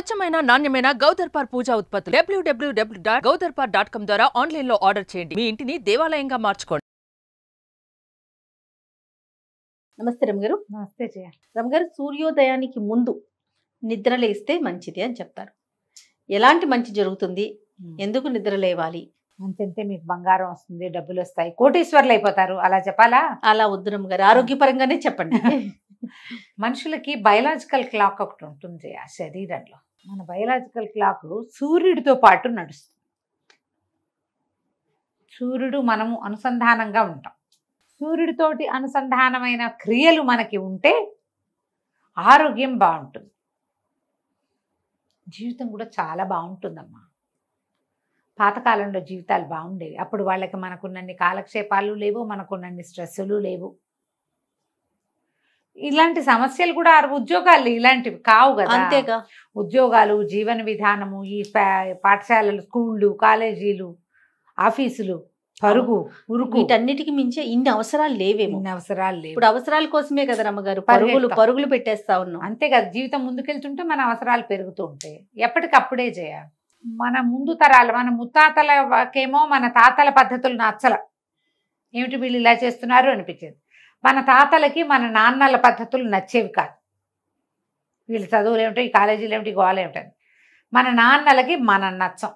స్వచ్ఛమైన నాణ్యమైన గౌదర్పార్ పూజా ఉత్పత్తులు డబ్ల్యూడబ్ల్యూడబ్ల్యూ డాట్ గౌదర్పార్ డాట్ కామ్ ద్వారా ఆన్లైన్ లో ఆర్డర్ చేయండి మీ ఇంటిని దేవాలయంగా మార్చుకోండి నమస్తే రమగారు నమస్తే జయ రమగారు సూర్యోదయానికి ముందు నిద్ర లేస్తే మంచిది అని చెప్తారు ఎలాంటి మంచి జరుగుతుంది ఎందుకు నిద్ర లేవాలి అంతంటే మీకు బంగారం వస్తుంది డబ్బులు వస్తాయి కోటేశ్వర్లు అయిపోతారు అలా చెప్పాలా అలా వద్దు గారు ఆరోగ్యపరంగానే చెప్పండి మనుషులకి బయలాజికల్ క్లాక్ ఒకటి ఉంటుంది ఆ శరీరంలో మన బయలాజికల్ క్లాక్ సూర్యుడితో పాటు నడుస్తుంది సూర్యుడు మనము అనుసంధానంగా ఉంటాం సూర్యుడితోటి అనుసంధానమైన క్రియలు మనకి ఉంటే ఆరోగ్యం బాగుంటుంది జీవితం కూడా చాలా బాగుంటుందమ్మా పాతకాలంలో జీవితాలు బాగుండేవి అప్పుడు వాళ్ళకి మనకున్నన్ని కాలక్షేపాలు లేవు మనకున్నన్ని స్ట్రెస్సులు లేవు ఇలాంటి సమస్యలు కూడా ఆరు ఉద్యోగాలు ఇలాంటివి కావు కదా అంతేగా ఉద్యోగాలు జీవన విధానము ఈ పాఠశాలలు స్కూళ్ళు కాలేజీలు ఆఫీసులు పరుగు ఉరుకు వీటన్నిటికి మించి ఇన్ని అవసరాలు లేవే ఇన్ని అవసరాలు లేవు ఇప్పుడు అవసరాల కోసమే కదా అమ్మగారు పరుగులు పరుగులు పెట్టేస్తా ఉన్నాం అంతే కదా జీవితం ముందుకెళ్తుంటే మన అవసరాలు పెరుగుతూ ఉంటాయి ఎప్పటికప్పుడే చేయాలి మన ముందు తరాలు మన ముత్తాతలకేమో మన తాతల పద్ధతులు నచ్చల ఏమిటి వీళ్ళు ఇలా చేస్తున్నారు అనిపించేది మన తాతలకి మన నాన్నల పద్ధతులు నచ్చేవి కాదు వీళ్ళు చదువులు ఏమిటో ఈ కాలేజీలు ఏమిటి గోవాలు ఏమిటని మన నాన్నలకి మనం నచ్చం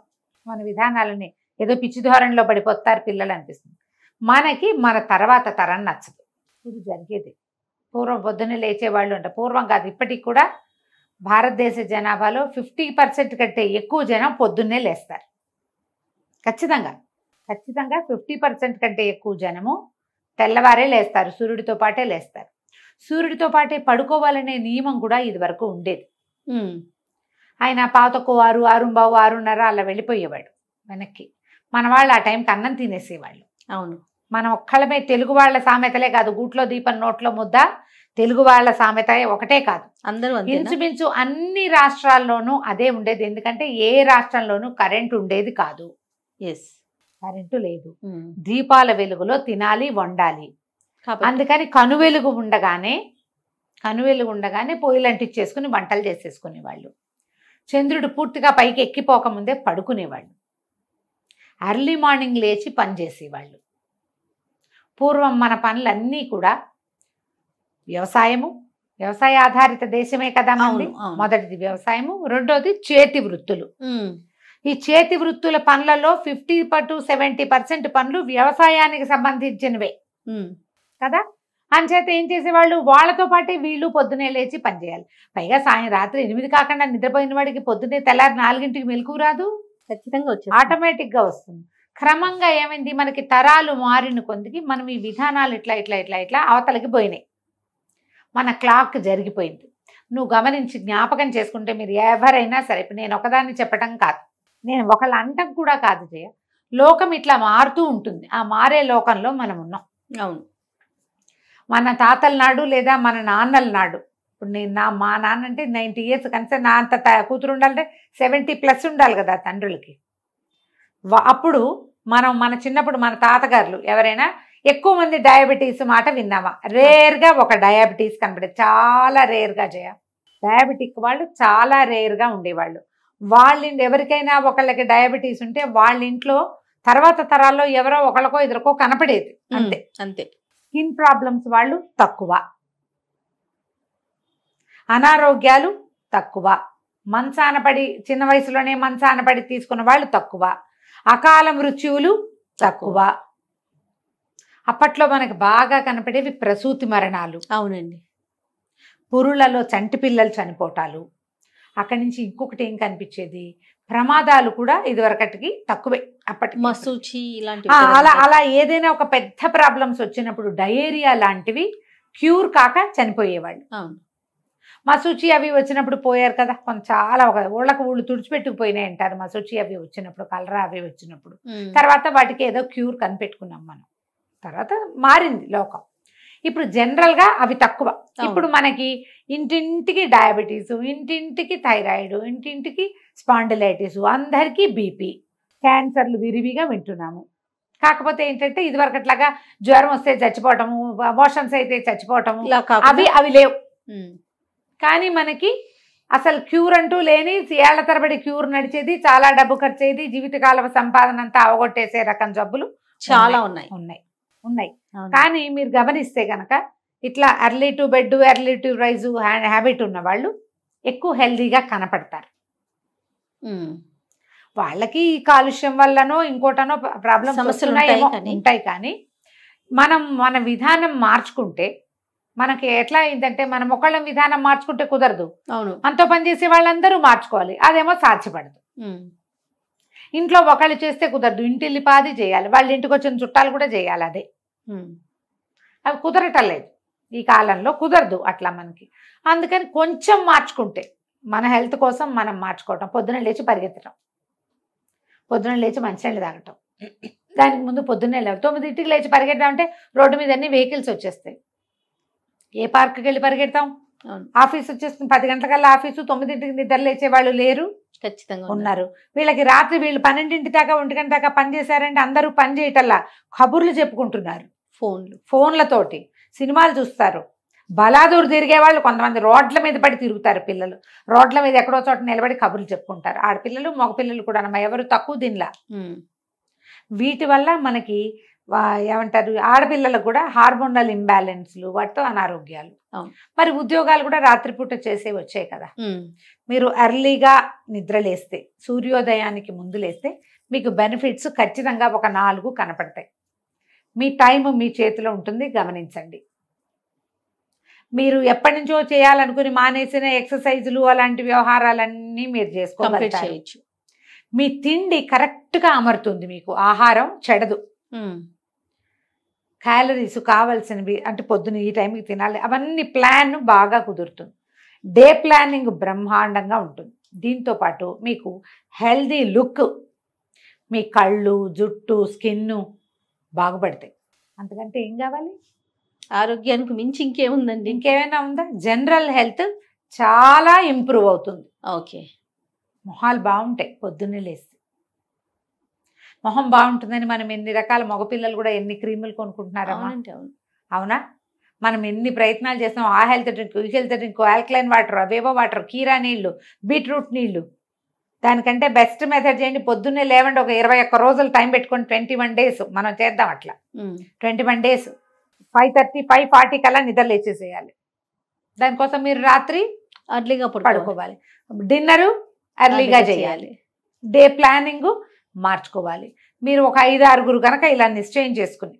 మన విధానాలని ఏదో పిచ్చి ధోరణిలో పడిపోతారు పిల్లలు అనిపిస్తుంది మనకి మన తర్వాత తరం నచ్చదు ఇది జరిగేది పూర్వం పొద్దున్నే లేచేవాళ్ళు ఉంటారు పూర్వం కాదు ఇప్పటికి కూడా భారతదేశ జనాభాలో ఫిఫ్టీ పర్సెంట్ కంటే ఎక్కువ జనం పొద్దున్నే లేస్తారు ఖచ్చితంగా ఖచ్చితంగా ఫిఫ్టీ పర్సెంట్ కంటే ఎక్కువ జనము తెల్లవారే లేస్తారు సూర్యుడితో పాటే లేస్తారు సూర్యుడితో పాటే పడుకోవాలనే నియమం కూడా ఇది వరకు ఉండేది ఆయన పాతకు ఆరు ఆరుంబావు ఆరున్నర అలా వెళ్ళిపోయేవాడు వెనక్కి మన వాళ్ళు ఆ టైంకి అన్నం తినేసేవాళ్ళు అవును మనం ఒక్కళ్ళమే తెలుగు వాళ్ళ సామెతలే కాదు గూట్లో దీపం నోట్లో ముద్ద తెలుగు వాళ్ళ సామెత ఒకటే కాదు అందరూ ఇంచుమించు అన్ని రాష్ట్రాల్లోనూ అదే ఉండేది ఎందుకంటే ఏ రాష్ట్రంలోనూ కరెంట్ ఉండేది కాదు ఎస్ కరెంటు లేదు దీపాల వెలుగులో తినాలి వండాలి అందుకని కనువెలుగు ఉండగానే కను వెలుగు ఉండగానే పొయ్యిలు అంటించేసుకుని వంటలు చేసేసుకునేవాళ్ళు చంద్రుడు పూర్తిగా పైకి ఎక్కిపోకముందే పడుకునేవాళ్ళు అర్లీ మార్నింగ్ లేచి పనిచేసేవాళ్ళు పూర్వం మన పనులన్నీ కూడా వ్యవసాయము వ్యవసాయ ఆధారిత దేశమే కదా మొదటిది వ్యవసాయము రెండోది చేతి వృత్తులు ఈ చేతి వృత్తుల పనులలో ఫిఫ్టీ టు సెవెంటీ పర్సెంట్ పనులు వ్యవసాయానికి సంబంధించినవే కదా అంచేత ఏం చేసేవాళ్ళు వాళ్ళతో పాటే వీళ్ళు పొద్దునే లేచి పనిచేయాలి పైగా సాయం రాత్రి ఎనిమిది కాకుండా నిద్రపోయిన వాడికి పొద్దునే తెల్లారి నాలుగింటికి మెలకు రాదు ఖచ్చితంగా ఆటోమేటిక్ ఆటోమేటిక్గా వస్తుంది క్రమంగా ఏమైంది మనకి తరాలు మారిన కొందికి మనం ఈ విధానాలు ఇట్లా ఇట్లా ఇట్లా ఇట్లా అవతలకి పోయినాయి మన క్లాక్ జరిగిపోయింది నువ్వు గమనించి జ్ఞాపకం చేసుకుంటే మీరు ఎవరైనా సరే నేను ఒకదాన్ని చెప్పడం కాదు నేను ఒకళ్ళు అంటం కూడా కాదు జయ లోకం ఇట్లా మారుతూ ఉంటుంది ఆ మారే లోకంలో మనం ఉన్నాం అవును మన తాతల నాడు లేదా మన నాన్నల నాడు ఇప్పుడు నేను నా మా నాన్న అంటే నైంటీ ఇయర్స్ కనీసం నా అంత కూతురు ఉండాలంటే సెవెంటీ ప్లస్ ఉండాలి కదా తండ్రులకి అప్పుడు మనం మన చిన్నప్పుడు మన తాతగారులు ఎవరైనా ఎక్కువ మంది డయాబెటీస్ మాట విన్నామా రేర్గా ఒక డయాబెటీస్ కనబడే చాలా రేర్గా జయ డయాబెటిక్ వాళ్ళు చాలా రేర్గా ఉండేవాళ్ళు వాళ్ళ ఎవరికైనా ఒకళ్ళకి డయాబెటీస్ ఉంటే వాళ్ళ ఇంట్లో తర్వాత తరాల్లో ఎవరో ఒకళ్ళకో ఇద్దరికో కనపడేది అంతే అంతే స్కిన్ ప్రాబ్లమ్స్ వాళ్ళు తక్కువ అనారోగ్యాలు తక్కువ మంచాన పడి చిన్న వయసులోనే మంచాన పడి తీసుకున్న వాళ్ళు తక్కువ అకాల మృత్యువులు తక్కువ అప్పట్లో మనకు బాగా కనపడేవి ప్రసూతి మరణాలు అవునండి పురులలో చంటి పిల్లలు చనిపోటాలు అక్కడి నుంచి ఇంకొకటి ఏం కనిపించేది ప్రమాదాలు కూడా ఇదివరకటికి తక్కువే అప్పటి మసూచి ఇలాంటి అలా అలా ఏదైనా ఒక పెద్ద ప్రాబ్లమ్స్ వచ్చినప్పుడు డయేరియా లాంటివి క్యూర్ కాక చనిపోయేవాళ్ళు మసూచి అవి వచ్చినప్పుడు పోయారు కదా కొంత చాలా ఒక ఊళ్ళకు ఊళ్ళు తుడిచిపెట్టుకుపోయినాయి అంటారు మసూచి అవి వచ్చినప్పుడు కలరా అవి వచ్చినప్పుడు తర్వాత వాటికి ఏదో క్యూర్ కనిపెట్టుకున్నాం మనం తర్వాత మారింది లోకం ఇప్పుడు జనరల్గా అవి తక్కువ ఇప్పుడు మనకి ఇంటింటికి డయాబెటీస్ ఇంటింటికి థైరాయిడ్ ఇంటింటికి స్పాండిలైటిస్ అందరికీ బీపీ క్యాన్సర్లు విరివిగా వింటున్నాము కాకపోతే ఏంటంటే అట్లాగా జ్వరం వస్తే చచ్చిపోవటము మోషన్స్ అయితే చచ్చిపోవటము అవి అవి లేవు కానీ మనకి అసలు క్యూర్ అంటూ లేని ఏళ్ల తరబడి క్యూర్ నడిచేది చాలా డబ్బు ఖర్చు అయ్యేది జీవితకాల సంపాదన అంతా అవగొట్టేసే రకం జబ్బులు చాలా ఉన్నాయి ఉన్నాయి ఉన్నాయి కానీ మీరు గమనిస్తే కనుక ఇట్లా early to bed early to rise habit ఉన్న వాళ్ళు ఎక్కువ హెల్దీగా కనపడతారు వాళ్ళకి ఈ కాలుష్యం వల్లనో ఇంకోటనో ప్రాబ్లమ్ సమస్యలు ఉంటాయి కానీ మనం మన విధానం మార్చుకుంటే మనకి ఎట్లా అయిందంటే మనం ఒకళ్ళ విధానం మార్చుకుంటే కుదరదు అవును పని పనిచేసే వాళ్ళందరూ మార్చుకోవాలి అదేమో సాధ్యపడదు ఇంట్లో ఒకళ్ళు చేస్తే కుదరదు ఇంటిల్లి పాది చేయాలి వాళ్ళ ఇంటికి వచ్చిన చుట్టాలు కూడా చేయాలి అదే అవి కుదరటం లేదు ఈ కాలంలో కుదరదు అట్లా మనకి అందుకని కొంచెం మార్చుకుంటే మన హెల్త్ కోసం మనం మార్చుకోవటం పొద్దున లేచి పరిగెత్తడం పొద్దున లేచి మంచినీళ్ళు తాగటం దానికి ముందు పొద్దున్నే లేవు తొమ్మిదింటికి లేచి పరిగెట్టడం అంటే రోడ్డు మీద అన్ని వెహికల్స్ వచ్చేస్తాయి ఏ పార్క్కి వెళ్ళి పరిగెడతాం ఆఫీస్ వచ్చేస్తుంది పది గంటలకల్లా ఆఫీసు తొమ్మిదింటికి నిద్ర లేచే వాళ్ళు లేరు ఖచ్చితంగా ఉన్నారు వీళ్ళకి రాత్రి వీళ్ళు పన్నెండింటి దాకా ఒంటి గంట దాకా పని చేశారంటే అందరూ పని చేయటల్లా కబుర్లు చెప్పుకుంటున్నారు ఫోన్లు ఫోన్లతోటి సినిమాలు చూస్తారు బలాదూరు తిరిగే వాళ్ళు కొంతమంది రోడ్ల మీద పడి తిరుగుతారు పిల్లలు రోడ్ల మీద ఎక్కడో చోట నిలబడి కబుర్లు చెప్పుకుంటారు ఆడపిల్లలు మగపిల్లలు కూడా అనమా ఎవరు తక్కువ దీనిలా వీటి వల్ల మనకి ఏమంటారు ఆడపిల్లలకు కూడా హార్మోనల్ ఇంబ్యాలెన్స్లు వాటితో అనారోగ్యాలు మరి ఉద్యోగాలు కూడా రాత్రిపూట చేసే వచ్చాయి కదా మీరు ఎర్లీగా నిద్రలేస్తే సూర్యోదయానికి ముందు లేస్తే మీకు బెనిఫిట్స్ ఖచ్చితంగా ఒక నాలుగు కనపడతాయి మీ టైం మీ చేతిలో ఉంటుంది గమనించండి మీరు ఎప్పటి నుంచో చేయాలనుకుని మానేసిన ఎక్సర్సైజులు అలాంటి వ్యవహారాలన్నీ మీరు చేసుకోవచ్చు మీ తిండి కరెక్ట్గా అమరుతుంది మీకు ఆహారం చెడదు క్యాలరీస్ కావాల్సినవి అంటే పొద్దున ఈ టైంకి తినాలి అవన్నీ ప్లాన్ బాగా కుదురుతుంది డే ప్లానింగ్ బ్రహ్మాండంగా ఉంటుంది దీంతో పాటు మీకు హెల్దీ లుక్ మీ కళ్ళు జుట్టు స్కిన్ను బాగుపడతాయి అంతకంటే ఏం కావాలి ఆరోగ్యానికి మించి ఇంకేముందండి ఇంకేమైనా ఉందా జనరల్ హెల్త్ చాలా ఇంప్రూవ్ అవుతుంది ఓకే మొహాలు బాగుంటాయి పొద్దున్నే లేస్తే మొహం బాగుంటుందని మనం ఎన్ని రకాల మగపిల్లలు కూడా ఎన్ని క్రీములు కొనుక్కుంటున్నారా అవునా మనం ఎన్ని ప్రయత్నాలు చేస్తాం ఆ హెల్త్ డ్రింక్ ఈ హెల్త్ డ్రింక్ ఆల్కలైన్ వాటర్ అవేవో వాటర్ కీరా నీళ్ళు బీట్రూట్ నీళ్ళు దానికంటే బెస్ట్ మెథడ్ చేయండి పొద్దున్నే లేవండి ఒక ఇరవై ఒక్క రోజులు టైం పెట్టుకొని ట్వంటీ వన్ డేస్ మనం చేద్దాం అట్లా twenty one days five thirty five forty కల్లా నిద్ర లేచేసేయాలి దానికోసం మీరు రాత్రి అర్లీగా పడుకోవాలి డిన్నరు అర్లీగా చేయాలి డే ప్లానింగ్ మార్చుకోవాలి మీరు ఒక ఐదు ఆరుగురు కనుక ఇలా నిశ్చయం చేసుకుని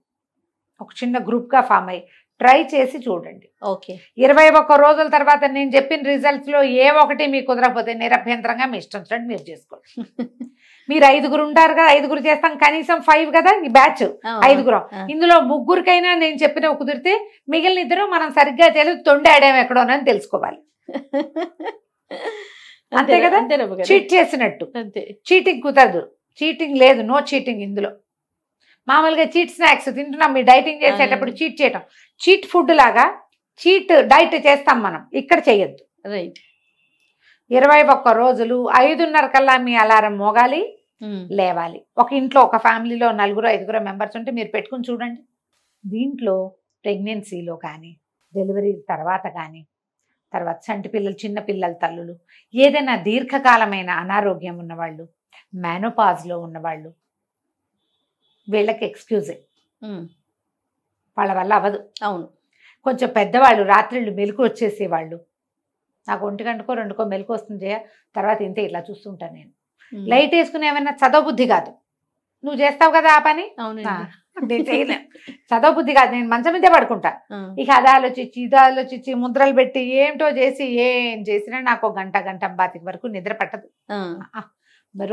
ఒక చిన్న గ్రూప్గా ఫామ్ అయ్యి ట్రై చేసి చూడండి ఓకే ఇరవై ఒక్క రోజుల తర్వాత నేను చెప్పిన రిజల్ట్స్ లో ఏ ఒకటి మీకు కుదరకపోతే నిరభ్యంతరంగా మీ ఇష్టం చూడండి మీరు చేసుకోండి మీరు ఐదుగురు ఉంటారు కదా ఐదుగురు చేస్తాం కనీసం ఫైవ్ కదా ఈ బ్యాచ్ ఐదుగురు ఇందులో ముగ్గురికైనా నేను చెప్పిన కుదిరితే మిగిలిన ఇద్దరు మనం సరిగ్గా తెలియదు ఎక్కడో ఎక్కడోనని తెలుసుకోవాలి అంతే కదా చీట్ చేసినట్టు చీటింగ్ కుదరదు చీటింగ్ లేదు నో చీటింగ్ ఇందులో మామూలుగా చీట్ స్నాక్స్ తింటున్నాం మీరు డైటింగ్ చేసేటప్పుడు చీట్ చేయటం చీట్ ఫుడ్ లాగా చీట్ డైట్ చేస్తాం మనం ఇక్కడ చేయొద్దు రైట్ ఇరవై ఒక్క రోజులు ఐదున్నర కల్లా మీ అలారం మోగాలి లేవాలి ఒక ఇంట్లో ఒక ఫ్యామిలీలో నలుగురు ఐదుగురు మెంబర్స్ ఉంటే మీరు పెట్టుకుని చూడండి దీంట్లో ప్రెగ్నెన్సీలో కానీ డెలివరీ తర్వాత కానీ తర్వాత సంటి పిల్లలు చిన్న పిల్లల తల్లులు ఏదైనా దీర్ఘకాలమైన అనారోగ్యం ఉన్నవాళ్ళు మ్యానోపాజ్లో ఉన్నవాళ్ళు వీళ్ళకి ఎక్స్క్యూజే వాళ్ళ వల్ల అవ్వదు అవును కొంచెం పెద్దవాళ్ళు రాత్రిళ్ళు మెలకు వచ్చేసేవాళ్ళు నాకు ఒంటి గంటకో రెండుకో మెలకు వస్తుంది తర్వాత ఇంతే ఇట్లా చూస్తుంటాను నేను లైట్ వేసుకుని ఏమైనా చదవబుద్ధి కాదు నువ్వు చేస్తావు కదా ఆ పని అవును చదవబుద్ధి కాదు నేను మంచం మీదే పడుకుంటా ఇక అది ఆలోచించి ఇది ఆలోచించి ముద్రలు పెట్టి ఏంటో చేసి ఏం చేసినా నాకు గంట గంట బాతికి వరకు నిద్ర పట్టదు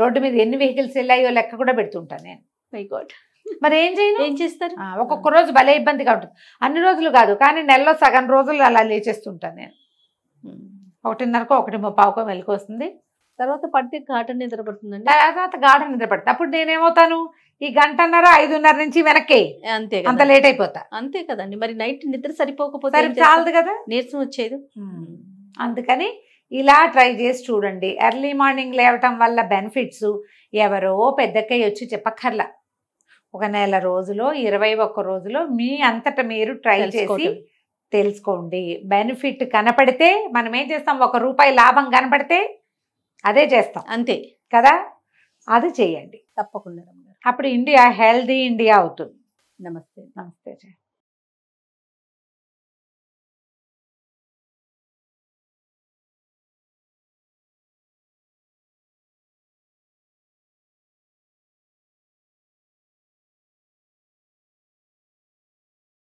రోడ్డు మీద ఎన్ని వెహికల్స్ వెళ్ళాయో లెక్క కూడా పెడుతుంటాను నేను మరి ఏం చేయను ఏం చేస్తారు ఒక్కొక్క రోజు భలే ఇబ్బందిగా ఉంటుంది అన్ని రోజులు కాదు కానీ నెలలో సగం రోజులు అలా లేచేస్తుంటాను నేను ఒకటిన్నరకో ఒకటి ముప్పావుకో వస్తుంది తర్వాత పడితే గాఠం నిద్రపడుతుంది తర్వాత గాఢ నిద్రపడుతుంది అప్పుడు నేనేమవుతాను ఈ గంటన్నర ఐదున్నర నుంచి వెనక్కే అంతే అంత లేట్ అయిపోతా అంతే కదండి మరి నైట్ నిద్ర సరిపోకపోతే చాలదు కదా నీరసం వచ్చేది అందుకని ఇలా ట్రై చేసి చూడండి ఎర్లీ మార్నింగ్ లేవటం వల్ల బెనిఫిట్స్ ఎవరో పెద్దక్కయ్య వచ్చి చెప్పక్కర్లా ఒక నెల రోజులో ఇరవై ఒక్క రోజులో మీ అంతట మీరు ట్రై చేసి తెలుసుకోండి బెనిఫిట్ కనపడితే మనం ఏం చేస్తాం ఒక రూపాయి లాభం కనపడితే అదే చేస్తాం అంతే కదా అది చేయండి తప్పకుండా అప్పుడు ఇండియా హెల్దీ ఇండియా అవుతుంది నమస్తే నమస్తే